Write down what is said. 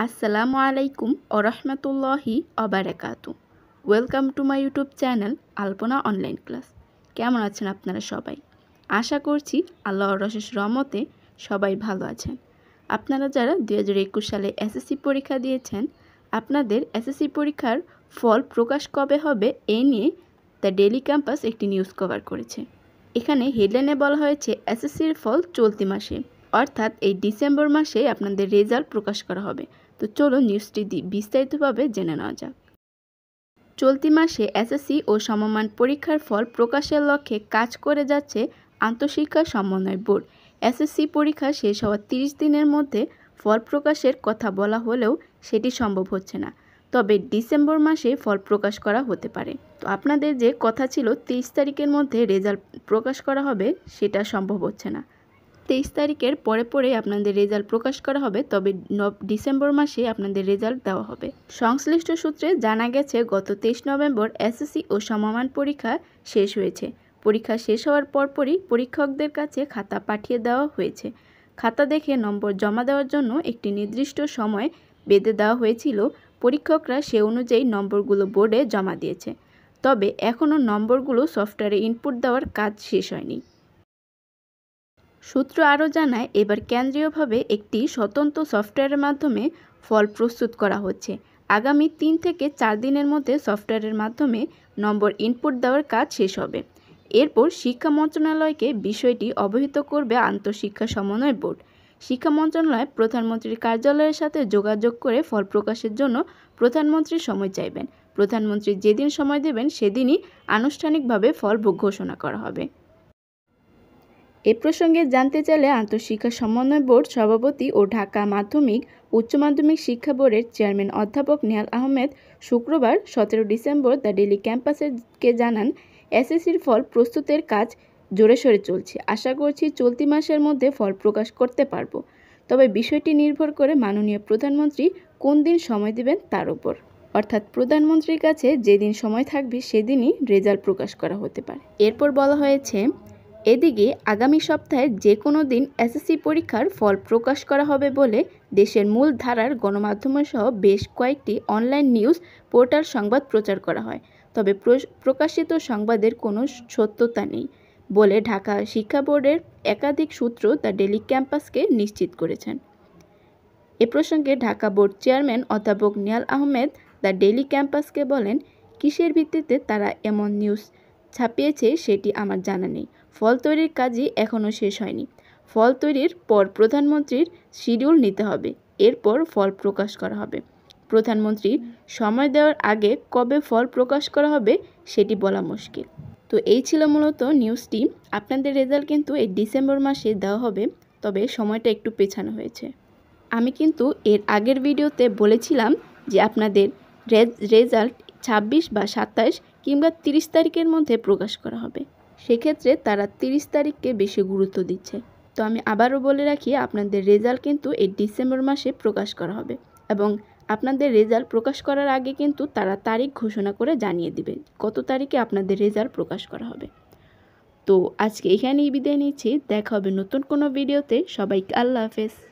আসসালামু আলাইকুম ওরহমতুল্লাহি আবারকাত welcome to my YouTube channel Alpana online class কেমন আছেন আপনারা সবাই আশা করছি আল্লাহর রশেষ রহমতে সবাই ভালো আছেন আপনারা যারা দু হাজার একুশ সালে এসএসসি পরীক্ষা দিয়েছেন আপনাদের এসএসসি পরীক্ষার ফল প্রকাশ কবে হবে এ নিয়ে দ্য ডেলি ক্যাম্পাস একটি নিউজ কভার করেছে এখানে হেডলাইনে বলা হয়েছে এসএসসির ফল চলতি মাসে অর্থাৎ এই ডিসেম্বর মাসে আপনাদের রেজাল্ট প্রকাশ করা হবে তো চলো নিউজটি বিস্তারিতভাবে জেনে নেওয়া যাক চলতি মাসে এসএসসি ও সমমান পরীক্ষার ফল প্রকাশের লক্ষ্যে কাজ করে যাচ্ছে আন্তঃশিক্ষা সমন্বয় বোর্ড এসএসসি পরীক্ষা শেষ হওয়ার তিরিশ দিনের মধ্যে ফল প্রকাশের কথা বলা হলেও সেটি সম্ভব হচ্ছে না তবে ডিসেম্বর মাসে ফল প্রকাশ করা হতে পারে তো আপনাদের যে কথা ছিল তেইশ তারিখের মধ্যে রেজাল্ট প্রকাশ করা হবে সেটা সম্ভব হচ্ছে না তেইশ তারিখের পরে পরে আপনাদের রেজাল্ট প্রকাশ করা হবে তবে ডিসেম্বর মাসে আপনাদের রেজাল্ট দেওয়া হবে সংশ্লিষ্ট সূত্রে জানা গেছে গত তেইশ নভেম্বর এসএসসি ও সমমান পরীক্ষা শেষ হয়েছে পরীক্ষা শেষ হওয়ার পরপরই পরীক্ষকদের কাছে খাতা পাঠিয়ে দেওয়া হয়েছে খাতা দেখে নম্বর জমা দেওয়ার জন্য একটি নির্দিষ্ট সময় বেঁধে দেওয়া হয়েছিল পরীক্ষকরা সে অনুযায়ী নম্বরগুলো বোর্ডে জমা দিয়েছে তবে এখনও নম্বরগুলো সফটওয়্যারে ইনপুট দেওয়ার কাজ শেষ হয়নি সূত্র আরও জানায় এবার কেন্দ্রীয়ভাবে একটি স্বতন্ত্র সফটওয়্যারের মাধ্যমে ফল প্রস্তুত করা হচ্ছে আগামী তিন থেকে চার দিনের মধ্যে সফটওয়্যারের মাধ্যমে নম্বর ইনপুট দেওয়ার কাজ শেষ হবে এরপর শিক্ষা মন্ত্রণালয়কে বিষয়টি অবহিত করবে আন্তঃশিক্ষা সমন্বয় বোর্ড শিক্ষা মন্ত্রণালয় প্রধানমন্ত্রীর কার্যালয়ের সাথে যোগাযোগ করে ফল প্রকাশের জন্য প্রধানমন্ত্রীর সময় চাইবেন প্রধানমন্ত্রী যেদিন সময় দেবেন সেদিনই আনুষ্ঠানিকভাবে ফল ঘোষণা করা হবে এ প্রসঙ্গে জানতে চাইলে আন্তঃশিক্ষা সমন্বয় বোর্ড সভাপতি ও ঢাকা মাধ্যমিক উচ্চ মাধ্যমিক শিক্ষা বোর্ডের চেয়ারম্যান অধ্যাপক নেহাল আহমেদ শুক্রবার সতেরো ডিসেম্বর দ্য ডেলি ক্যাম্পাসেরকে জানান এসএসসির ফল প্রস্তুতের কাজ জোরে সরে চলছে আশা করছি চলতি মাসের মধ্যে ফল প্রকাশ করতে পারব তবে বিষয়টি নির্ভর করে মাননীয় প্রধানমন্ত্রী কোন দিন সময় দেবেন তার উপর অর্থাৎ প্রধানমন্ত্রীর কাছে যেদিন সময় থাকবে সেদিনই রেজাল্ট প্রকাশ করা হতে পারে এরপর বলা হয়েছে এদিকে আগামী সপ্তাহে যে কোনো দিন এসএসসি পরীক্ষার ফল প্রকাশ করা হবে বলে দেশের মূল ধারার গণমাধ্যমসহ বেশ কয়েকটি অনলাইন নিউজ পোর্টাল সংবাদ প্রচার করা হয় তবে প্রকাশিত সংবাদের কোনো সত্যতা নেই বলে ঢাকা শিক্ষা বোর্ডের একাধিক সূত্র দ্য ডেলি ক্যাম্পাসকে নিশ্চিত করেছেন এ প্রসঙ্গে ঢাকা বোর্ড চেয়ারম্যান অধ্যাপক নিয়াল আহমেদ দ্য ডেলি ক্যাম্পাসকে বলেন কিসের ভিত্তিতে তারা এমন নিউজ ছাপিয়েছে সেটি আমার জানা নেই ফল তৈরির কাজই এখনও শেষ হয়নি ফল তৈরির পর প্রধানমন্ত্রীর শিডিউল নিতে হবে এরপর ফল প্রকাশ করা হবে প্রধানমন্ত্রী সময় দেওয়ার আগে কবে ফল প্রকাশ করা হবে সেটি বলা মুশকিল তো এই ছিল মূলত নিউজটি আপনাদের রেজাল্ট কিন্তু এই ডিসেম্বর মাসে দেওয়া হবে তবে সময়টা একটু পেছানো হয়েছে আমি কিন্তু এর আগের ভিডিওতে বলেছিলাম যে আপনাদের রেজাল্ট ২৬ বা সাতাশ কিংবা ৩০ তারিখের মধ্যে প্রকাশ করা হবে সেক্ষেত্রে তারা তিরিশ তারিখকে বেশি গুরুত্ব দিচ্ছে তো আমি আবারও বলে রাখি আপনাদের রেজাল্ট কিন্তু এই ডিসেম্বর মাসে প্রকাশ করা হবে এবং আপনাদের রেজাল্ট প্রকাশ করার আগে কিন্তু তারা তারিখ ঘোষণা করে জানিয়ে দিবে কত তারিখে আপনাদের রেজাল্ট প্রকাশ করা হবে তো আজকে এখানেই বিদায় নিচ্ছি দেখা হবে নতুন কোনো ভিডিওতে সবাইকে আল্লাহ হাফেজ